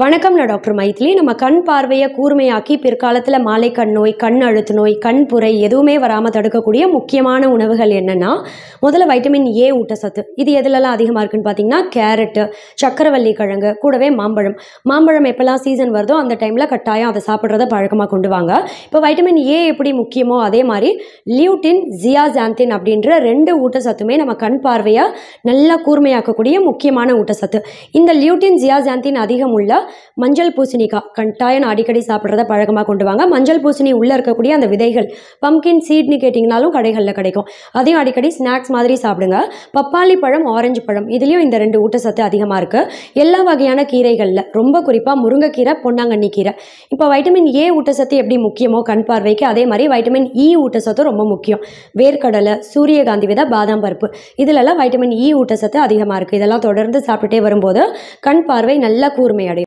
வணக்கம் நான் டாக்டர் மைத்லி நம்ம கண் பார்வையை கூர்மையாக்கி பிற்காலத்தில் மாலை கண் நோய் கண் அழுத்து நோய் கண் புரை எதுவுமே வராமல் தடுக்கக்கூடிய முக்கியமான உணவுகள் என்னென்னா முதல்ல வைட்டமின் ஏ ஊட்டச்சத்து இது எதுலலாம் அதிகமாக இருக்குன்னு பார்த்தீங்கன்னா கேரட்டு சக்கரவள்ளி கிழங்கு கூடவே மாம்பழம் மாம்பழம் எப்போல்லாம் சீசன் வருதோ அந்த டைமில் கட்டாயம் அதை சாப்பிட்றத பழக்கமாக கொண்டு வாங்க இப்போ வைட்டமின் ஏ எப்படி முக்கியமோ அதே மாதிரி லியூட்டின் ஜியாசாந்தின் அப்படின்ற ரெண்டு ஊட்டச்சத்துமே நம்ம கண் பார்வையை நல்லா கூர்மையாக்கக்கூடிய முக்கியமான ஊட்டச்சத்து இந்த லியூட்டின் ஜியாசாந்தின் அதிகம் உள்ள மஞ்சள் பூசணிக்காய் கட்டாயம் அடிக்கடி சாப்பிட்றத பழக்கமாக கொண்டு வாங்க மஞ்சள் பூசணி உள்ளே இருக்கக்கூடிய அந்த விதைகள் பம்கின் சீட்னு கேட்டிங்கனாலும் கடைகளில் கிடைக்கும் அதையும் அடிக்கடி ஸ்நாக்ஸ் மாதிரி சாப்பிடுங்க பப்பாளி பழம் ஆரஞ்சு பழம் இதுலேயும் இந்த ரெண்டு ஊட்டச்சத்து அதிகமாக இருக்குது எல்லா வகையான கீரைகளில் ரொம்ப குறிப்பாக முருங்கைக்கீரை பொன்னாங்கண்ணி கீரை இப்போ வைட்டமின் ஏ ஊட்டச்சத்து எப்படி முக்கியமோ கண் பார்வைக்கு அதே மாதிரி வைட்டமின் இ e ஊட்டச்சத்து ரொம்ப முக்கியம் வேர்க்கடலை சூரியகாந்தி விதை பாதாம் பருப்பு இதிலெல்லாம் வைட்டமின் இ e ஊட்டச்சத்து அதிகமாக இருக்குது இதெல்லாம் தொடர்ந்து சாப்பிட்டுட்டே வரும்போது கண் பார்வை நல்லா கூர்மையடையும்